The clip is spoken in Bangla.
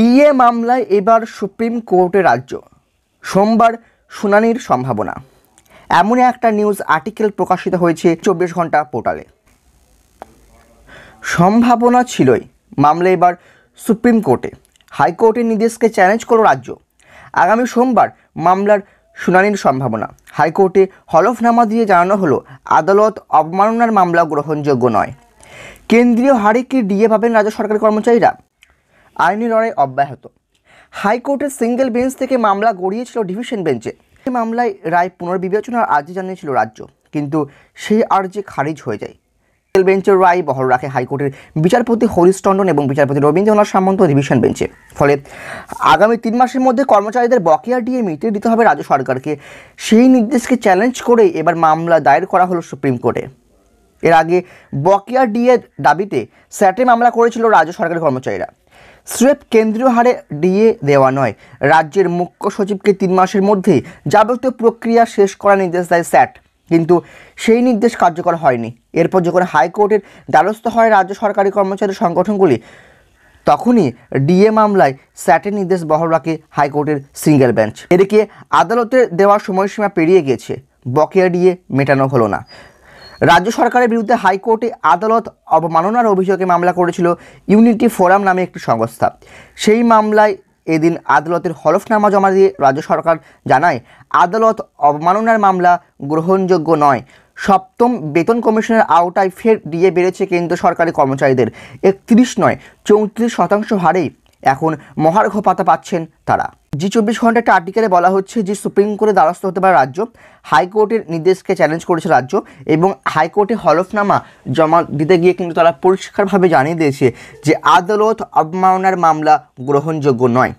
ডিএ মামলায় এবার সুপ্রিম কোর্টে রাজ্য সোমবার শুনানির সম্ভাবনা এমনই একটা নিউজ আর্টিকেল প্রকাশিত হয়েছে চব্বিশ ঘন্টা পোর্টালে সম্ভাবনা ছিলই মামলা এবার সুপ্রিম কোর্টে হাইকোর্টের নির্দেশকে চ্যালেঞ্জ করল রাজ্য আগামী সোমবার মামলার শুনানির সম্ভাবনা হাইকোর্টে হলফনামা দিয়ে জানানো হলো আদালত অবমাননার মামলা গ্রহণযোগ্য নয় কেন্দ্রীয় হারে কি ডিএ পাবেন রাজ্য সরকারি কর্মচারীরা আইনি লড়াই অব্যাহত হাইকোর্টের সিঙ্গেল বেঞ্চ থেকে মামলা গড়িয়েছিল ডিভিশন বেঞ্চে সেই মামলায় রায় পুনর্বিবেচনার আর্জি জানিয়েছিল রাজ্য কিন্তু সেই আর্জি খারিজ হয়ে যায় সিঙ্গেল বেঞ্চের রায় বহল রাখে হাইকোর্টের বিচারপতি হরিশ টন্ডন এবং বিচারপতি রবীন্দ্রনাথ সামন্ত ডিভিশন বেঞ্চে ফলে আগামী তিন মাসের মধ্যে কর্মচারীদের বকেয়া দিয়ে মিটিয়ে দিতে হবে রাজ্য সরকারকে সেই নির্দেশকে চ্যালেঞ্জ করে এবার মামলা দায়ের করা হলো সুপ্রিম কোর্টে এর আগে বকেয়া ডিএ দাবিতে স্যাটে মামলা করেছিল রাজ্য সরকারের কর্মচারীরা স্রেফ কেন্দ্রীয় হারে ডিএ দেওয়া নয় রাজ্যের মুখ্য সচিবকে তিন মাসের মধ্যে যাবতীয় প্রক্রিয়া শেষ করার নির্দেশ দেয় স্যাট কিন্তু সেই নির্দেশ কার্যকর হয়নি এরপর যখন হাইকোর্টের দ্বারস্থ হয় রাজ্য সরকারি কর্মচারী সংগঠনগুলি তখনই ডিএ মামলায় স্যাটের নির্দেশ বহাল রাখে হাইকোর্টের সিঙ্গেল বেঞ্চ এদিকে আদালতের দেওয়া সময়সীমা পেরিয়ে গেছে বকেয়া ডিএ মেটানো হলো না রাজ্য সরকারের বিরুদ্ধে হাইকোর্টে আদালত অবমাননার অভিযোগে মামলা করেছিল ইউনিটি ফোরাম নামে একটি সংস্থা সেই মামলায় এদিন আদালতের হলফনামা জমা দিয়ে রাজ্য সরকার জানায় আদালত অবমাননার মামলা গ্রহণযোগ্য নয় সপ্তম বেতন কমিশনের আওতায় ফের দিয়ে বেড়েছে কেন্দ্র সরকারি কর্মচারীদের একত্রিশ নয় চৌত্রিশ শতাংশ হারেই এখন মহার্ঘ পাতা পাচ্ছেন তারা জি চব্বিশ ঘন্টা একটা আর্টিকেলে বলা হচ্ছে যে সুপ্রিম কোর্টে দ্বারস্থ হতে পারে রাজ্য হাইকোর্টের নির্দেশকে চ্যালেঞ্জ করেছে রাজ্য এবং হাইকোর্টে হলফনামা জমা দিতে গিয়ে কিন্তু তারা পরিষ্কারভাবে জানিয়ে দিয়েছে যে আদালত অবমাননার মামলা গ্রহণযোগ্য নয়